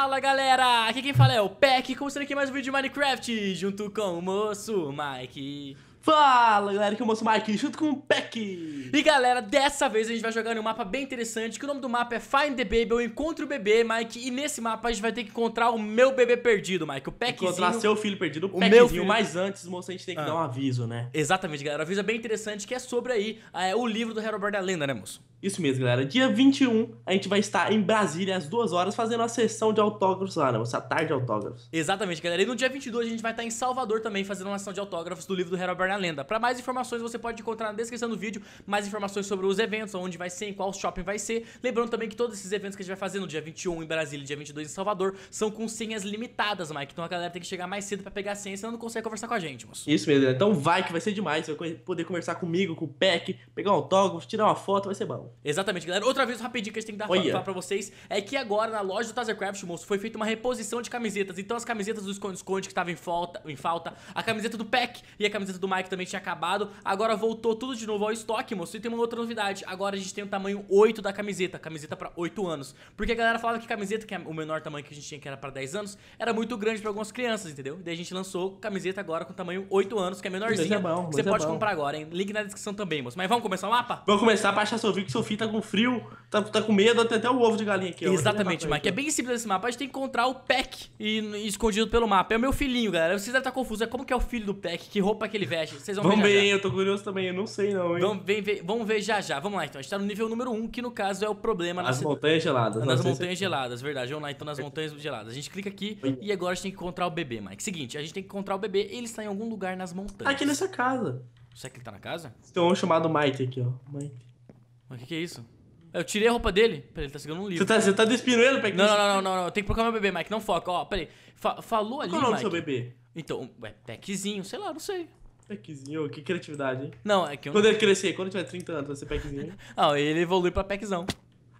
Fala galera, aqui quem fala é o Peck, começando aqui mais um vídeo de Minecraft, junto com o moço Mike. Fala galera, aqui é o moço Mike, junto com o Peck. E galera, dessa vez a gente vai jogar num mapa bem interessante, que o nome do mapa é Find the Baby, eu encontro o bebê, Mike, e nesse mapa a gente vai ter que encontrar o meu bebê perdido, Mike, o Peckzinho. Encontrar seu filho perdido, o, o meu filho. Mas antes, moço, a gente tem que ah. dar um aviso, né? Exatamente, galera, o aviso é bem interessante, que é sobre aí é, o livro do Harry Bird da Lenda, né moço? Isso mesmo, galera. Dia 21, a gente vai estar em Brasília às duas horas fazendo a sessão de autógrafos lá, né? Essa tarde de autógrafos. Exatamente, galera. E no dia 22 a gente vai estar em Salvador também fazendo uma sessão de autógrafos do livro do Herói Barna Lenda. Para mais informações, você pode encontrar na descrição do vídeo mais informações sobre os eventos, onde vai ser, em qual shopping vai ser. Lembrando também que todos esses eventos que a gente vai fazer no dia 21 em Brasília e dia 22 em Salvador são com senhas limitadas, Mike. Então a galera tem que chegar mais cedo para pegar a senha, senão não consegue conversar com a gente, moço. Isso mesmo, galera. Então vai que vai ser demais. Você vai poder conversar comigo, com o PEC, pegar um autógrafo, tirar uma foto, vai ser bom. Exatamente, galera. Outra vez, rapidinho que a gente tem que dar Olha. pra, vocês é que agora na loja do Tazercraft, moço, foi feita uma reposição de camisetas. Então as camisetas do Esconde-Esconde que estavam em falta, em falta, a camiseta do Peck e a camiseta do Mike também tinha acabado. Agora voltou tudo de novo ao estoque, moço. E tem uma outra novidade. Agora a gente tem o tamanho 8 da camiseta, camiseta pra 8 anos. Porque a galera falava que camiseta, que é o menor tamanho que a gente tinha, que era pra 10 anos, era muito grande pra algumas crianças, entendeu? Daí a gente lançou camiseta agora com tamanho 8 anos, que é menorzinho É bom, que você é pode bom. comprar agora, hein? Link na descrição também, moço. Mas vamos começar o mapa? Vamos começar pra achar seu vídeo que filho tá com frio, tá, tá com medo, até, até o ovo de galinha aqui. Ó. Exatamente, Mike. É bem simples esse mapa. A gente tem que encontrar o Peck e, e escondido pelo mapa. É o meu filhinho, galera. Vocês devem estar confusos. É como que é o filho do Peck? Que roupa que ele veste? Vocês vão Vamos ver, já, bem, eu tô curioso também. Eu não sei não, hein. Vamos, ver vamos ver já já. Vamos lá, então. A gente tá no nível número 1, um, que no caso é o problema... Nas montanhas geladas. Nas né? montanhas geladas, verdade. Vamos lá, então, nas montanhas geladas. A gente clica aqui e agora a gente tem que encontrar o bebê, Mike. Seguinte, a gente tem que encontrar o bebê ele está em algum lugar nas montanhas. Aqui nessa casa. Será que ele tá na casa? Tem um chamado Mike aqui, ó. Mike. Mas o que, que é isso? Eu tirei a roupa dele. Peraí, ele tá segurando um livro. Você tá, você tá despindo ele, Peck? Não, não, não, não, não. Tem que procurar meu bebê, Mike. Não foca. Ó, peraí. Fa falou ali, Qual é o nome do seu bebê? Então, é Peckzinho, sei lá, não sei. Peckzinho, que criatividade, hein? Não, é que eu. Quando ele crescer, quando tiver 30 anos, vai ser Peckzinho. Ah, ele evolui pra Peckzão.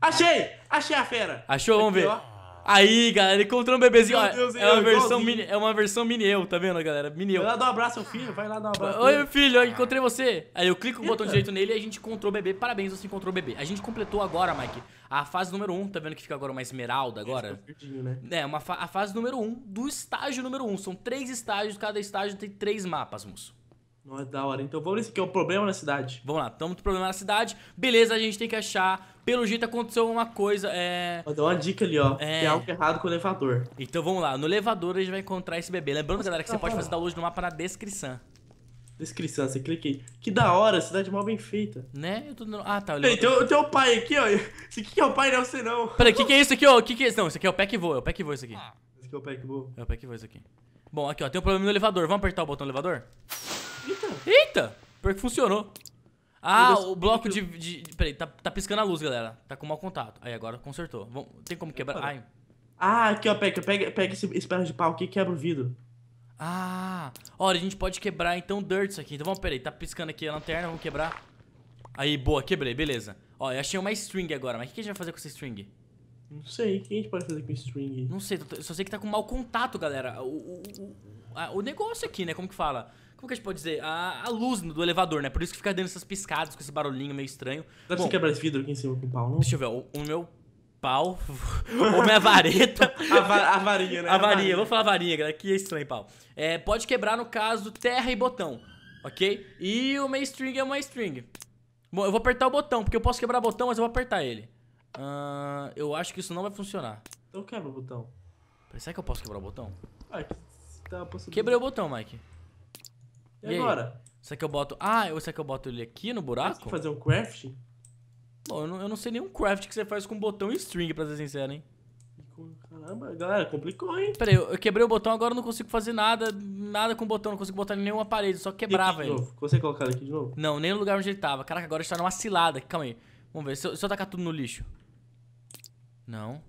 Achei! Achei a fera! Achou? Vamos ver. Aí, galera, encontrou um bebezinho. Meu Deus, é, uma versão mini, é uma versão mini eu, tá vendo, galera? Mini eu. Vai lá dar um abraço ao filho, vai lá dar um abraço. Oi, meu filho, eu encontrei você. Aí eu clico o botão direito nele e a gente encontrou o bebê. Parabéns, você encontrou o bebê. A gente completou agora, Mike, a fase número 1. Um, tá vendo que fica agora uma esmeralda agora? Verdinho, é né? É, uma fa a fase número 1 um do estágio número 1. Um. São três estágios, cada estágio tem três mapas, moço. Nossa, é da hora. Então vamos nesse que é o problema na cidade. Vamos lá, estamos com problema na cidade. Beleza, a gente tem que achar. Pelo jeito aconteceu uma coisa, é... Vou dar uma dica ali, ó. É... Tem algo errado com o elevador. Então vamos lá, no elevador a gente vai encontrar esse bebê. Lembrando, galera, que, você pode fazer download no mapa na descrição. Descrição, você clica aí. Que da hora, cidade mal bem feita. Né? Eu tô dando... Ah, tá. Olha, tem, tem o pai aqui, ó. Esse aqui é o pai, não é você não. Peraí, o que, que é isso aqui, ó? O que, que é isso? Não, isso aqui é o pack voo, é o pack voo isso aqui. Esse aqui é o pack voo. É o pack voo isso aqui. Bom, aqui, ó. Tem um problema no elevador. Vamos apertar o botão do elevador? Eita! Eita! Porque funcionou. Ah, o bloco de, de, de. Peraí, tá, tá piscando a luz, galera. Tá com mau contato. Aí agora consertou. tem como quebrar? Ai. Ah, aqui, ó, pega, pega, pega esse, esse pedaço de pau aqui e quebra o vidro. Ah, olha, a gente pode quebrar então dirt isso aqui. Então vamos, peraí, tá piscando aqui a lanterna, vamos quebrar. Aí, boa, quebrei, beleza. Ó, eu achei uma string agora, mas o que, a gente vai fazer com essa string? Não sei, o que a gente pode fazer com string? Não sei, só sei que tá com mau contato, galera. O, o, o, o negócio aqui, né, como que fala? Como que a gente pode dizer? A, a luz do elevador, né? Por isso que fica dando essas piscadas com esse barulhinho meio estranho. Dá pra você quebrar esse vidro aqui em cima com o pau, não? Deixa eu ver, o, o meu pau, ou minha vareta. a, va a, varinha, né? A varinha, vou falar varinha, galera, que é estranho, pau. É, pode quebrar no caso terra e botão, ok? E o main string é uma string. Bom, eu vou apertar o botão, porque eu posso quebrar o botão, mas eu vou apertar ele. Uh, eu acho que isso não vai funcionar. Então quebra o botão. Será que eu posso quebrar o botão? Ah, Quebrei o botão, Mike. E, e agora? Será que eu boto. Ah, será que eu boto ele aqui no buraco? Você fazer um crafting? Bom, eu não, eu não sei nenhum craft que você faz com botão e string, pra ser sincero, hein? Caramba, galera, complicou, hein? Peraí, eu, eu quebrei o botão, agora eu não consigo fazer nada, nada com o botão, não consigo botar nenhuma parede, só quebrava velho. Consegue colocar ele aqui de novo? Não, nem no lugar onde ele tava. Caraca, agora está numa cilada. Calma aí. Vamos ver, se eu, se eu tacar tudo no lixo. Não.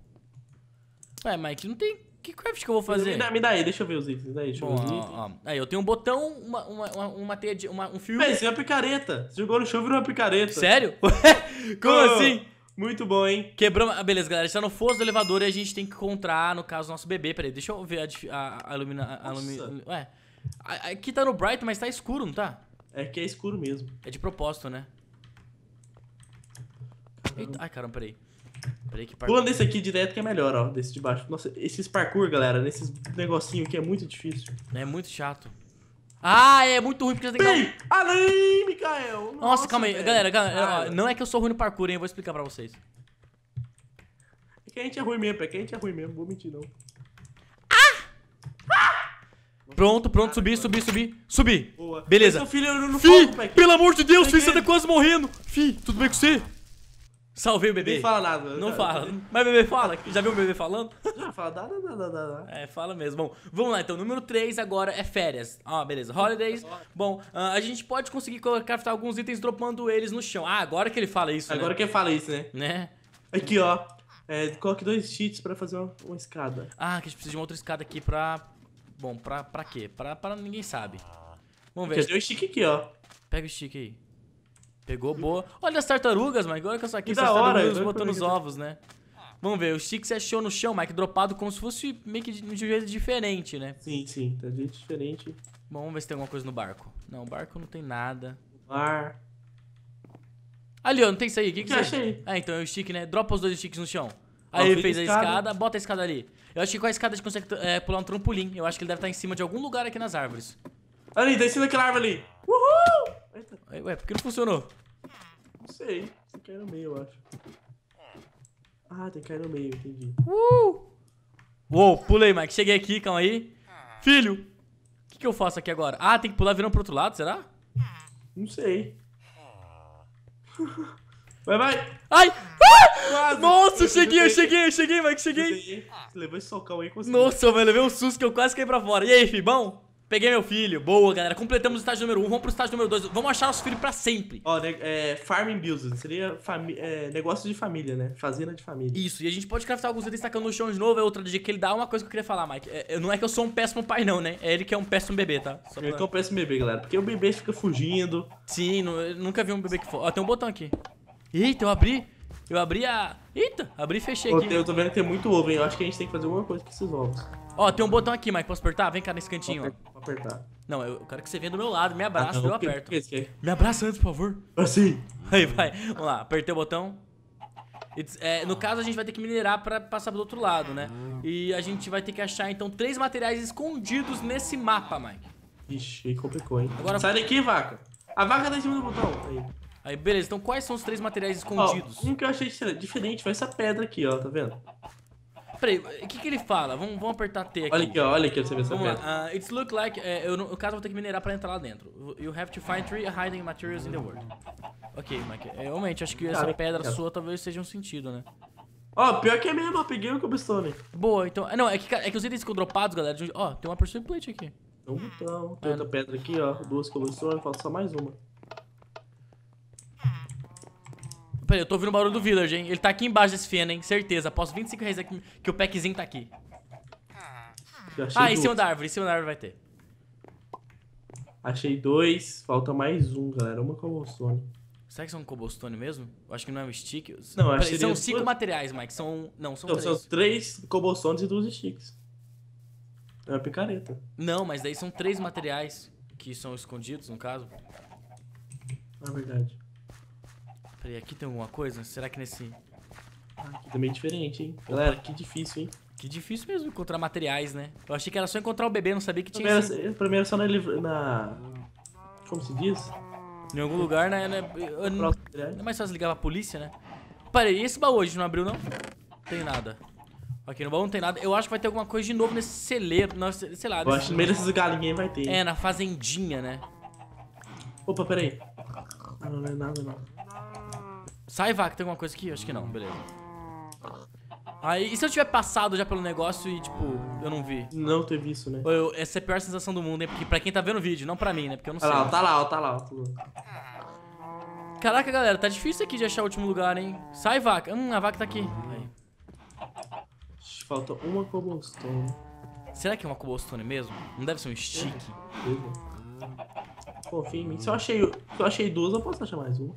Ué, aqui não tem que craft que eu vou fazer? Me dá, me dá aí, deixa eu ver os itens. deixa Bom, eu ver ó, ó. Aí, eu tenho um botão, uma, uma, uma, uma teia de. Uma, um fio. Véi, isso é uma picareta. Você jogou no chão virou uma picareta. Sério? Como oh, assim? Muito bom, hein? Quebrou. Ah, beleza, galera. A gente tá no fosso do elevador e a gente tem que encontrar, no caso, nosso bebê. Peraí, deixa eu ver a, a, a ilumina. ilumina é. ué. Aqui tá no bright, mas tá escuro, não tá? É que é escuro mesmo. É de propósito, né? Eita, ai, caramba, peraí. Peraí que parkour. Pulando esse aqui direto que é melhor, ó. Desse de baixo. Nossa, esses parkour, galera, nesses negocinho aqui é muito difícil. É muito chato. Ah, é muito ruim porque você tem que. Bem, além, Mikael! Nossa, Nossa calma aí. Velho. Galera, galera ah, não é que eu sou ruim no parkour, hein? Eu vou explicar pra vocês. É que a gente é ruim mesmo, é que a gente é ruim mesmo. Vou mentir, não. Ah! ah! Pronto, pronto, subi, subi, subi, subi. Boa. Beleza. Fih, é é. pelo amor de Deus, Fih, você tá quase morrendo. Fih, tudo bem com você? Salvei o bebê. Não fala nada. Né, Não cara. fala. Mas bebê fala. Já viu o bebê falando? Já fala. Dá, dá, dá, dá, É, fala mesmo. Bom, vamos lá então. Número 3 agora é férias. Ah, beleza. Holidays. Bom, ah, a gente pode conseguir craftar alguns itens dropando eles no chão. Ah, agora que ele fala isso, Agora né? que ele fala isso, né? Né? Aqui, ó. É, coloque dois cheats pra fazer uma, uma, escada. Ah, que a gente precisa de uma outra escada aqui pra... Bom, pra, pra quê? Pra, pra ninguém sabe. Vamos ver. Tem dois stick aqui, ó. Pega o stick aí. Pegou boa. Olha as tartarugas, mas Agora que eu saquei essas tartarugas botando os ovos, né? Vamos ver, o Chico se achou no chão, Mike, dropado como se fosse meio que de um jeito diferente, né? Sim, sim, tá de jeito diferente. Bom, vamos ver se tem alguma coisa no barco. Não, barco não tem nada. Bar. Ali, ó, não tem isso aí. O que, que, que você achei? Ah, então é o stick, né? Dropa os dois sticks no chão. Aí ele fez a escada. escada. bota a escada ali. Eu acho que com a escada a gente consegue é, pular um trampolim. Eu acho que ele deve estar em cima de algum lugar aqui nas árvores. Ali, tá em cima daquela árvore ali. Uhul! Eita. ué, por que não funcionou? Não sei. Tem que cair no meio, eu acho. Ah, tem que cair no meio, entendi. Uh! Uou, pulei, Mike. Cheguei aqui, calma aí. Filho, o que, que eu faço aqui agora? Ah, tem que pular virando pro outro lado, será? Não sei. Vai, vai! Ai! Ah! Nossa, eu cheguei, eu cheguei, eu cheguei, Mike, cheguei! Levou esse socão aí, conseguiu. Nossa, velho, levei um susto que eu quase caí pra fora. E aí, fi, bom? Peguei meu filho. Boa, galera. Completamos o estágio número 1. Um. Vamos pro estágio número 2. Vamos achar nosso filho pra sempre. Ó, oh, é, farming business. Seria é, negócio de família, né? Fazenda de família. Isso. E a gente pode craftar alguns itens tacando no chão de novo. É outra dica que ele dá. Uma coisa que eu queria falar, Mike. É, é não é que eu sou um péssimo pai, não, né? É ele que é um péssimo bebê, tá? Só eu pra... que é um péssimo bebê, galera. Porque o bebê fica fugindo. Sim, não, nunca vi um bebê que foge. Ó, tem um botão aqui. Eita, eu abri. Eu abri a... Eita, abri e fechei aqui. Eu tô vendo que tem muito ovo, hein? Eu acho que a gente tem que fazer alguma coisa com esses ovos. Ó, tem um botão aqui, Mike. Posso apertar? Vem cá nesse cantinho, vou apertar. Não, eu quero que você venha do meu lado, me abraça, ah, eu que, aperto. Que, que, me abraça antes, por favor. Assim. Aí, vai. Vamos lá, apertei o botão. É, no caso, a gente vai ter que minerar pra passar pro outro lado, né? E a gente vai ter que achar, então, três materiais escondidos nesse mapa, Mike. Ixi, complicou, hein? Agora... Sai daqui, vaca. A vaca tá em cima do botão. Aí. Aí, beleza. Então, quais são os três materiais escondidos? Ó, um que eu achei diferente foi essa pedra aqui, ó. Tá vendo? Peraí, o que, que ele fala? Vamos, vamos apertar T aqui. Olha aqui, olha aqui você vê essa pedra. Uh, it's look like... É, eu, no caso, eu vou ter que minerar pra entrar lá dentro. You have to find three hiding materials in the world. Ok, Mike. É, realmente, acho que essa Cara, pedra sua talvez seja um sentido, né? Ó, oh, pior que é mesmo, eu peguei o cobstone. Boa, então... É, não, é que, é que os itens ficam dropados, galera. Ó, oh, tem uma pursuit plate aqui. Então, tá, tem é. outra pedra aqui, ó. Duas cobblestone, falta só mais uma. Peraí, eu tô ouvindo o barulho do village, hein? Ele tá aqui embaixo desse feno, hein? Certeza. Aposto 25 reais aqui, que o packzinho tá aqui. Ah, em cima da árvore. Em cima da árvore vai ter. Achei dois. Falta mais um, galera. Uma cobblestone. Será que são cobblestone mesmo? Eu acho que não é um stick. Não, acho. São cinco duas... materiais, Mike. São... Não, são então, três. São três cobblestones e duas sticks. É uma picareta. Não, mas daí são três materiais que são escondidos, no caso. É verdade. Peraí, aqui tem alguma coisa? Será que nesse... Aqui também é diferente, hein? Galera, que difícil, hein? Que difícil mesmo encontrar materiais, né? Eu achei que era só encontrar o bebê, não sabia que tinha... Primeiro, era só na, na... Como se diz? Em algum lugar, né? né eu, eu, não, é mais fácil ligar pra polícia, né? Parei, e esse baú hoje não abriu, não? Tem nada. Aqui no baú não tem nada. Eu acho que vai ter alguma coisa de novo nesse celeiro. Não, sei lá. Eu acho que no meio desses galinhas vai ter. É, na fazendinha, né? Opa, peraí. Ah, não, não é nada, não. Sai, vaca, tem alguma coisa aqui? Acho que não, beleza. Aí, e se eu tiver passado já pelo negócio e, tipo, eu não vi? Não teve isso, né? Eu, essa é a pior sensação do mundo, hein? Porque pra quem tá vendo o vídeo, não pra mim, né? Porque eu não sei. Lá, Tá lá, tá lá, tá lá. Caraca, galera, tá difícil aqui de achar o último lugar, hein? Sai, vaca. Hum, a vaca tá aqui. Aí. Falta uma cobblestone. Será que é uma cobblestone mesmo? Não deve ser um stick? É. Confia em mim. Se eu achei, se eu achei duas, eu posso achar mais uma.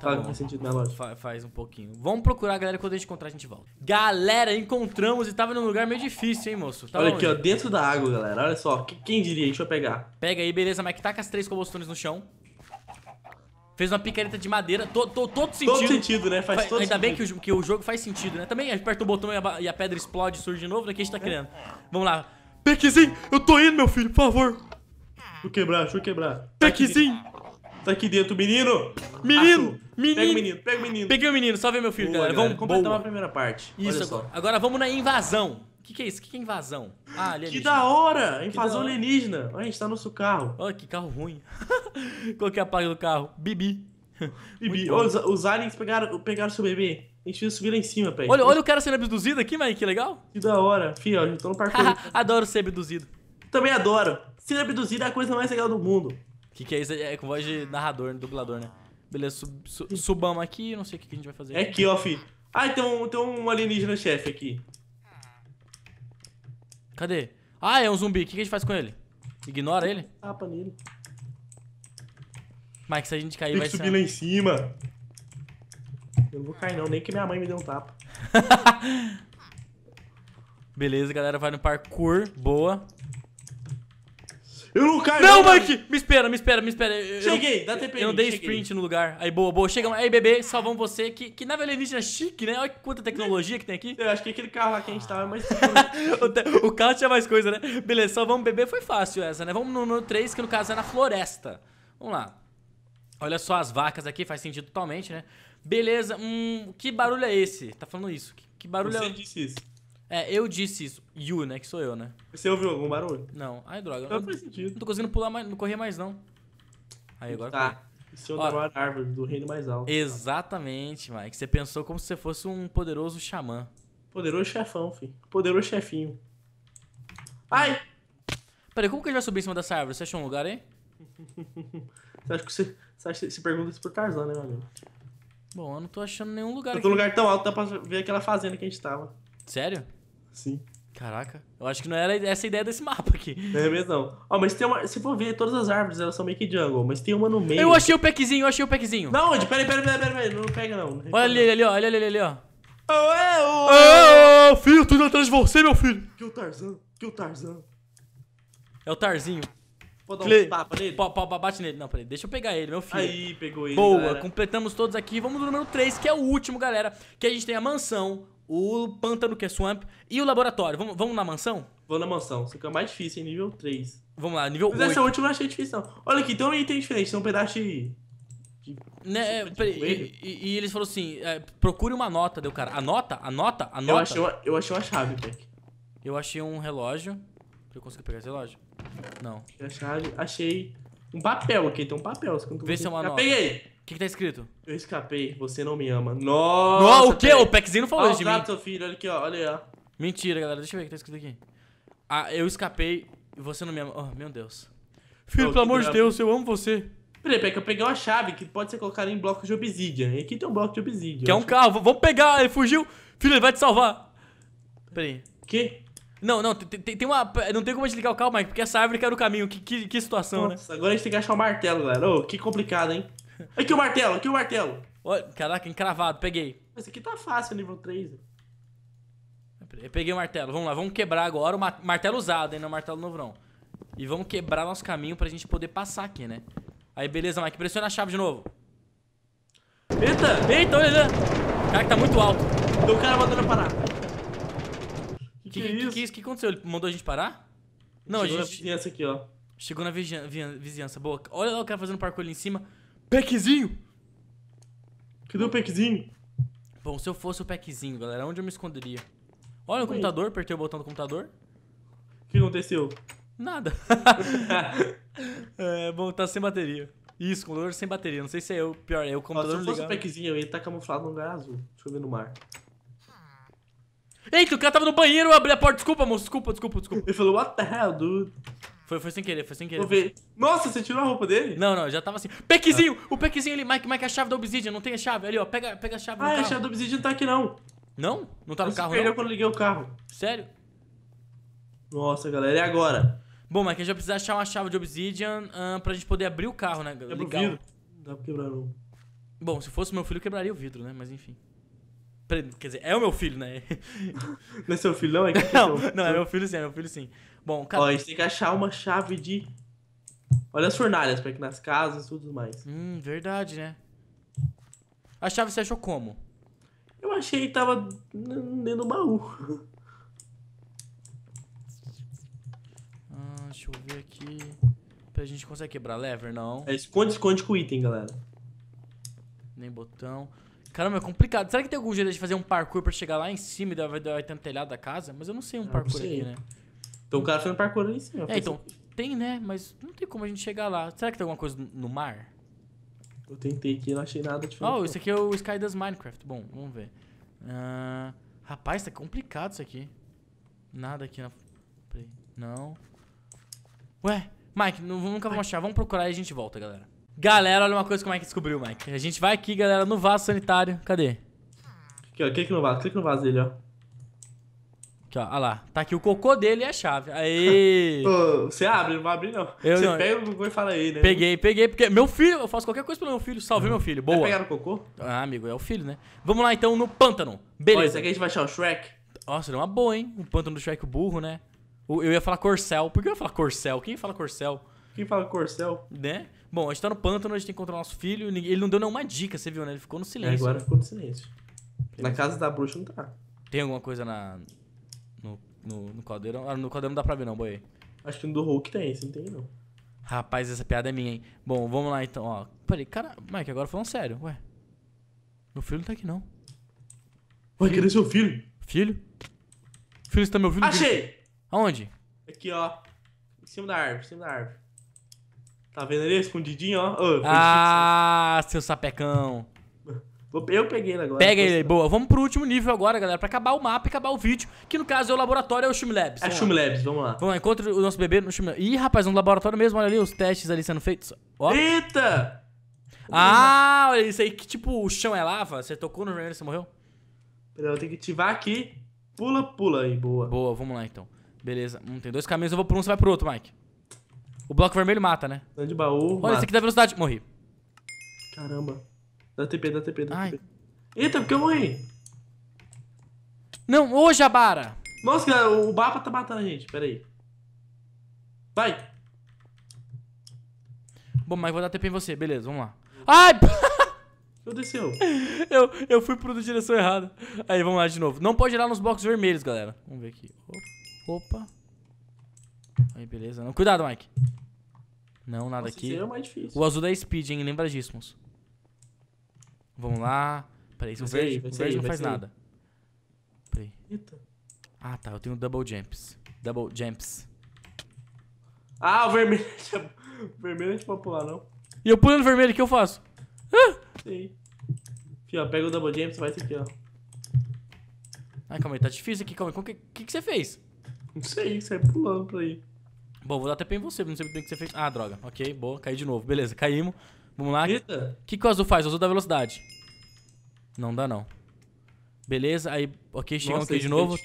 Tá Ela tá bom. sentido na né? loja. Fa faz um pouquinho. Vamos procurar a galera quando a gente encontrar, a gente volta. Galera, encontramos e tava num lugar meio difícil, hein, moço? olha longe. aqui, ó, dentro da água, galera. Olha só, quem diria? Deixa eu pegar. Pega aí, beleza, Mike. Taca as três cobblestones no chão. Fez uma picareta de madeira, to, todo sentido. Todo sentido, né? Faz, faz todo Ainda sentido. bem que o, que o jogo faz sentido, né? Também aperta o botão e a, e a pedra explode, surge de novo, daqui né? a gente tá é. criando. Vamos lá. Pequezinho, eu tô indo, meu filho, por favor. Vou quebrar, deixa eu quebrar. Pequezinho. Tá aqui dentro, menino! Menino! Menino! Pega o menino, pega o menino. Peguei o menino, só ver meu filho, Boa, galera. Né? Vamos galera. completar Boa. uma primeira parte. Isso, agora. agora vamos na invasão. O que, que, é isso? O que, que, é invasão? Ah, alienígena. Que da hora! Invasão alienígena. Olha, a gente tá no nosso carro. Olha, que carro ruim. Qual que é a placa do carro? Bibi. Bibi. os, os, aliens pegaram, pegaram seu bebê. A gente precisa subir lá em cima, pai. Olha, olha o cara sendo abduzido aqui, Mike. Que legal. Que da hora. Fio, ó, eu tô tá no parque Adoro ser abduzido. Também adoro. Ser abduzido é a coisa mais legal do mundo. O que, que é isso? É, é com voz de ah. narrador, dublador, né? Beleza, sub, sub, subamos aqui, não sei o que, que a gente vai fazer. É aqui, ó, fi. Ah, tem um, tem um alienígena chefe aqui. Cadê? Ah, é um zumbi. O que, que a gente faz com ele? Ignora ele? Tapa nele. Mike, se a gente cair, tem vai ser. subir lá em cima. Eu não vou cair, não. Nem que minha mãe me deu um tapa. Beleza, galera. Vai no parkour. Boa. Eu não caio. Não, não Mike! Me espera, me espera, me espera. Eu, cheguei, dá TP. Eu dei sprint no lugar. Aí, boa, boa. Chega, aí, bebê, salvamos você. Que, que nave alienígena chique, né? Olha quanta tecnologia que tem aqui. Eu acho que aquele carro lá que a gente tava é mais. o, o carro tinha mais coisa, né? Beleza, salvamos o bebê. Foi fácil essa, né? Vamos no número 3, que no caso é na floresta. Vamos lá. Olha só as vacas aqui, faz sentido totalmente, né? Beleza, hum, que barulho é esse? Tá falando isso. Que, que barulho Você é... disse isso. É, eu disse isso. You, né? Que sou eu, né? Você ouviu algum barulho? Não. Ai, droga. Não, não faz sentido. Não tô conseguindo pular mais, não correr mais, não. Aí agora. Tá. Seu é Ora, da árvore do reino mais alto. Exatamente, Mike. Você pensou como se você fosse um poderoso xamã. Poderoso chefão, filho. Poderoso chefinho. Ai! Peraí, como que a gente vai subir em cima dessa árvore? Você achou um lugar aí? você acha que você, você, acha, pergunta isso pro Tarzan, né, meu amigo? Bom, eu não tô achando nenhum lugar. Um lugar tão alto dá pra ver aquela fazenda que a gente tava. Sério? Sim. Caraca, eu acho que não era essa a ideia desse mapa aqui. É mesmo não. Ó, mas tem uma. Se for ver, todas as árvores elas são meio que jungle, mas tem uma no meio. Eu achei o packzinho, eu achei o packzinho. Não, onde? Pera, pera, pera, pera, pera. Não pega não. não olha ali, ali, ó. Olha ali, ali, ali ó. Oh, é, oh, oh, filho, tudo atrás de você, meu filho. Que o Tarzan, que o Tarzan. É o Tarzinho. Vou dar um Play. tapa nele? Pa, pa, bate nele. Não, peraí. Deixa eu pegar ele, meu filho. Aí, pegou ele. Boa, galera. completamos todos aqui. Vamos no número 3, que é o último, galera. Que a gente tem a mansão, o pântano, que é swamp, e o laboratório. Vamos, vamos na mansão? Vamos na mansão. Isso aqui é mais difícil, é nível 3. Vamos lá, nível Mas 8. essa última eu achei difícil, não. Olha aqui, tem um item diferente, tem um pedaço de... Né, é, peraí, e, e eles falaram assim, é, procure uma nota, deu cara. Anota, anota, anota. Eu achei uma, eu achei uma chave, Peck. Eu achei um relógio. Eu consigo pegar esse relógio? Não. Achei a chave, achei um papel aqui, tem um papel. Vê se é uma nota. Peguei! que, que tá escrito? Eu escapei, você não me ama. Nossa! o quê? O Peckzinho não falou olha isso de mim. Gato, filho, olha aqui, ó, olha aí, ó. Mentira, galera. Deixa eu ver o que tá escrito aqui. Ah, eu escapei e você não me ama. Oh, meu Deus. Filho, oh, pelo amor de Deus, eu amo você. Peraí, peraí, que eu peguei uma chave que pode ser colocada em blocos de obsidian. E aqui tem um bloco de obsidian. Que é um carro. Vamos pegar, ele fugiu. Filho, ele vai te salvar. Peraí. Que? Não, não, tem, tem uma. Não tem como desligar o carro, Mike, porque essa árvore que era o caminho. Que, que, que situação, né? Nossa, né? Agora a gente tem que achar o um martelo, galera. Ô, oh, que complicado, hein? Aqui o martelo, aqui o martelo. Olha, caraca, encravado, peguei. Mas aqui tá fácil, nível 3. Eu peguei o martelo, vamos lá, vamos quebrar agora o martelo usado, hein, não é o martelo novo não. E vamos quebrar nosso caminho pra gente poder passar aqui, né? Aí, beleza, Mike, pressiona a chave de novo. Eita! Eita, olha lá! Cara, que tá muito alto. Tem um cara mandando parar. Que que, que, é isso? que, que, que aconteceu? Ele mandou a gente parar? Não, Chegou a gente... Chegou na vizinhança aqui, ó. Chegou na vizinhança, boa. Olha lá o cara fazendo parkour ali em cima. Pequezinho! Cadê o Pequezinho? Bom, se eu fosse o Pequezinho, galera, onde eu me esconderia? Olha o computador, apertei o botão do computador. O que aconteceu? Nada. é, bom, tá sem bateria. Isso, computador sem bateria. Não sei se é eu pior, é o Ó, se computador eu fosse o ligado. Pequezinho, eu ia estar camuflado no lugar azul. Deixa eu ver no mar. Eita, o cara tava no banheiro, eu abri a porta. Desculpa, moço, desculpa, desculpa, desculpa. Ele falou, what the hell, dude? Foi, foi sem querer, foi sem querer. Vou ver. Nossa, você tirou a roupa dele? Não, não, já tava assim. Pequezinho! O Pequezinho ali, Mike, Mike, a chave da Obsidian, não tem a chave. Ali, ó, pega, pega a chave Ah, a chave da Obsidian não tá aqui não. Não? Não tá no Mas carro, perdeu não? quando liguei o carro. Sério? Nossa, galera, e agora? Bom, Mike, a gente vai precisar achar uma chave de Obsidian uh, pra gente poder abrir o carro, né? é Ligar. o vidro. Não dá pra quebrar não. Bom, se fosse meu filho, quebraria o vidro, né? Mas enfim. Quer dizer, é o meu filho, né? não é seu filho, não? É, é não, não, é meu filho sim, é meu filho sim. Bom, cara... Ó, a gente tem que achar uma chave de. Olha as fornalhas, para que nas casas e tudo mais. Hum, verdade, né? A chave você achou como? Eu achei que tava dentro do baú. Ah, deixa eu ver aqui. A gente consegue quebrar lever, não? É, esconde, esconde com item, galera. Nem botão. Caramba, é complicado. Será que tem algum jeito de fazer um parkour pra chegar lá em cima e vai, vai ter um telhado da casa? Mas eu não sei um ah, parkour aqui, né? Então o cara foi no parkour ali em cima. É, então, assim. tem, né? Mas não tem como a gente chegar lá. Será que tem alguma coisa no mar? Eu tentei aqui e não achei nada diferente. Oh, isso aqui é o Sky das Minecraft. Bom, vamos ver. Uh, rapaz, tá complicado isso aqui. Nada aqui na... Não. Ué, Mike, não, nunca vou achar. Vamos procurar e a gente volta, galera. Galera, olha uma coisa é que o Mike descobriu, Mike. A gente vai aqui, galera, no vaso sanitário. Cadê? Aqui, ó. Clica no vaso. Clica no vaso dele, ó. Aqui, ó, olha lá. Tá aqui o cocô dele e a chave. Aí. você abre, não vai abrir, não. Eu você não. pega o cocô e fala aí, né? Peguei, peguei, porque. Meu filho, eu faço qualquer coisa pelo meu filho. Salvei uhum. meu filho. Boa. Pegaram o cocô? Ah, amigo, é o filho, né? Vamos lá então no pântano. Beleza. Ó, esse aqui a gente vai achar o Shrek. Nossa, deu é uma boa, hein? O pântano do Shrek burro, né? Eu ia falar corcel. Por que eu ia falar corcel? Quem fala corcel? Quem fala corcel? Né? Bom, a gente tá no pântano, a gente tem que encontrar o nosso filho. Ele não deu nenhuma dica, você viu, né? Ele ficou no é, silêncio. É, agora ficou no silêncio. Na casa da bruxa não tá. Tem alguma coisa na, no, no caldeirão. Ah, no caldeirão não dá pra ver, não, boi. Acho que no do Hulk tem, esse não tem, não. Rapaz, essa piada é minha, hein? Bom, vamos lá então, ó. Peraí, cara, Mike, agora falando sério, ué. Meu filho não tá aqui, não. Ué, cadê seu filho? Filho? Filho, você tá me ouvindo? Achei! Filho? Aonde? Aqui, ó. Em cima da árvore, em cima da árvore. Tá vendo ali? Escondidinho, ó. Oh, ah, seu sapecão. Eu peguei ele agora. Pega ele, boa. Vamos pro último nível agora, galera, pra acabar o mapa e acabar o vídeo, que no caso é o laboratório, é o Shim Labs. É Shim Labs, vamos lá. Vamos lá, encontra o nosso bebê no Shim Labs. Ih, rapaz, no laboratório mesmo, olha ali os testes ali sendo feitos. Ó. Eita! Ah, olha isso aí, que tipo, o chão é lava? Você tocou no vermelho e você morreu? Peraí, eu tenho que ativar aqui. Pula, pula aí, boa. Boa, vamos lá então. Beleza, hum, tem dois caminhos, eu vou por um, você vai pro outro, Mike. O bloco vermelho mata, né? Grande tá baú. Olha, mata. esse aqui dá velocidade. Morri. Caramba. Dá TP, dá TP, dá Ai. TP. Eita, porque eu morri? Não, ô Jabara! Nossa, o Bapa tá matando a gente, pera aí. Vai! Bom, mas vou dar TP em você, beleza, vamos lá. Ai! Eu desceu. eu, eu fui pro direção errada. Aí, vamos lá de novo. Não pode girar nos blocos vermelhos, galera. Vamos ver aqui. Opa. Aí, beleza. Não. Cuidado, Mike. Não, nada Nossa, aqui. É o, mais difícil. o azul da speed, hein? Lembra disso, moço. Vamos lá. Peraí, o verde, o verde não faz nada. Peraí. Eita. Ah, tá. Eu tenho double jumps. Double jumps. Ah, o vermelho. o vermelho é pra pular, não. E eu pulando vermelho, o que eu faço? Ah! Sim. Aqui, ó. Pega o double jumps e faz isso aqui, ó. Ai, calma aí. Tá difícil aqui. Calma aí. O que, que, que você fez? Não sei. Sai pulando por aí. Bom, vou dar até em você, não sei o que você fez. Ah, droga. Ok, boa. Caí de novo. Beleza, caímos. Vamos lá. Eita. O que, que o azul faz? O azul dá velocidade. Não dá, não. Beleza, aí, ok, chegamos aqui de novo. O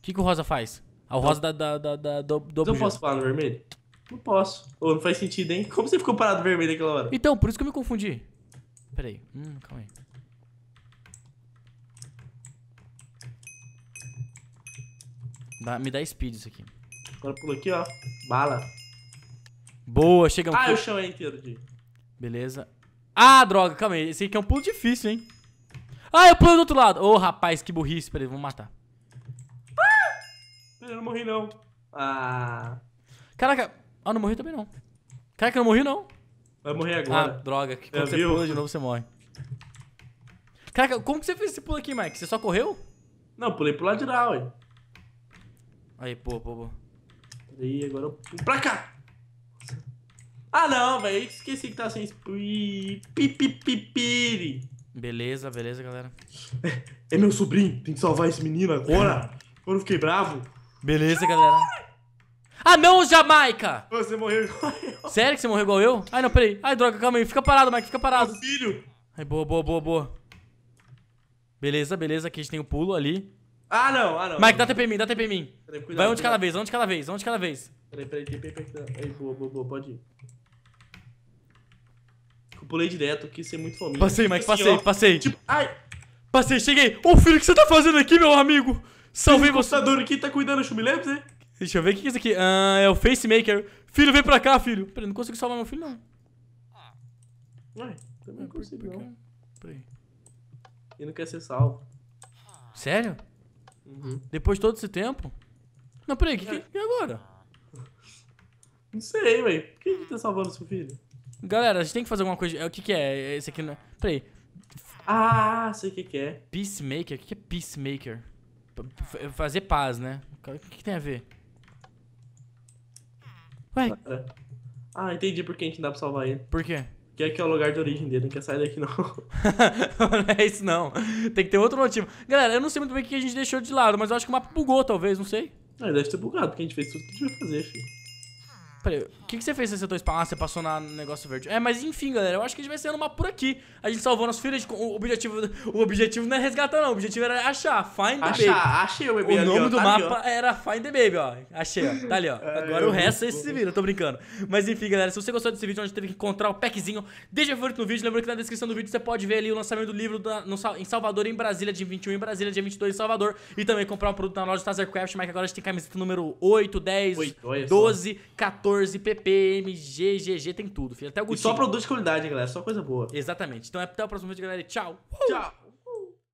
que, que o rosa faz? Ah, o rosa dá, dá, dá, dá do, então do Eu posso falar no vermelho? Não posso. oh, não faz sentido, hein? Como você ficou parado vermelho naquela hora? Então, por isso que eu me confundi. Pera aí. Hum, calma aí. Dá, me dá speed isso aqui. Agora pula aqui, ó. Bala. Boa, chegamos. Ah, é o chão é inteiro, Diego. Beleza. Ah, droga, calma aí. Esse aqui é um pulo difícil, hein? Ah, eu pulo do outro lado. Ô, oh, rapaz, que burrice. Peraí, vamos matar. Ah! Eu não morri, não. Ah. Caraca. Ah, não morri também, não. Caraca, eu não morri, não. Vai morrer agora. Ah, droga. Que é, quando é, você viu? pula de novo, você morre. Caraca, como que você fez esse pulo aqui, Mike? Você só correu? Não, pulei pro lado de lá, ué. Aí, pô, pô, pô. E agora eu pra cá. Ah, não, velho. Esqueci que tá sem pipipipiri. Beleza, beleza, galera. É, é meu sobrinho. Tem que salvar esse menino agora. Agora eu fiquei bravo. Beleza, galera. Ah, não, Jamaica! Você morreu igual eu. Sério que você morreu igual eu? Ai, não, peraí. Ai, droga, calma aí. Fica parado, Mike. Fica parado. Meu filho. Ai, boa, boa, boa, boa. Beleza, beleza. Aqui a gente tem o um pulo ali. Ah, não, ah, não. Mike, dá TP em mim, dá TP em mim. Peraí, cuidado, Vai um de cada vez, um de cada vez, um de cada vez. Peraí, peraí, TP, peraí. Aí, boa, boa, boa. Pode ir. Tipo, pulei direto, quis ser muito família. Passei, Mike, assim, passei, assim, passei. Tipo, ai. Passei, cheguei. Ô, filho, o que você tá fazendo aqui, meu amigo? Salvei Esse você. O aqui tá cuidando, Chumileps, né? Deixa eu ver, o que é isso aqui? Ah, é o Facemaker. Filho, vem pra cá, filho. Peraí, não consigo salvar meu filho, não. Ué, também não consigo, não. Peraí. Ele não quer ser salvo. Sério? Uhum. Depois de todo esse tempo? Não, peraí, o que, é. que, que, agora? Não sei, velho. Por que ele tá salvando seu filho? Galera, a gente tem que fazer alguma coisa. É, o que que é? é? Esse aqui não é... Peraí. Ah, sei o que que é. Peacemaker? O que que é peacemaker? É fazer paz, né? O que, que tem a ver? Ué? Ah, ah, entendi por que a gente não dá pra salvar ele. Por quê? Que aqui é o lugar de origem dele, não quer sair daqui não. não é isso não. Tem que ter outro motivo. Galera, eu não sei muito bem o que a gente deixou de lado, mas eu acho que o mapa bugou, talvez, não sei. Ah, deve ter bugado, porque a gente fez tudo que a gente vai fazer, filho. Peraí, o que, que você fez nesse dois Ah, você passou na, no negócio verde. É, mas enfim, galera, eu acho que a gente vai saindo mapa por aqui. A gente salvou nosso filho, gente, o, objetivo, o objetivo não é resgatar, não. O objetivo era achar, find the achar, baby. Achei o bebê. O nome do tá mapa ali, era find the baby, ó. Achei, ó. Tá ali, ó. É, agora é, o resto, é esse se viram, tô brincando. Mas enfim, galera, se você gostou desse vídeo, onde teve que encontrar o packzinho, deixa favorito no vídeo. Lembrando que na descrição do vídeo você pode ver ali o lançamento do livro da, no, em Salvador, em Brasília, dia 21 em Brasília, dia 22 em Salvador. E também comprar um produto na loja Tazercraft, mas que agora a gente tem camiseta número 8, 10, 8, 12, 14. 14, PPM, GGG, tem tudo, filho. Até o Gucci. E só produz qualidade, galera. Só coisa boa. Exatamente. Então até o próximo vídeo, galera. Tchau. Tchau.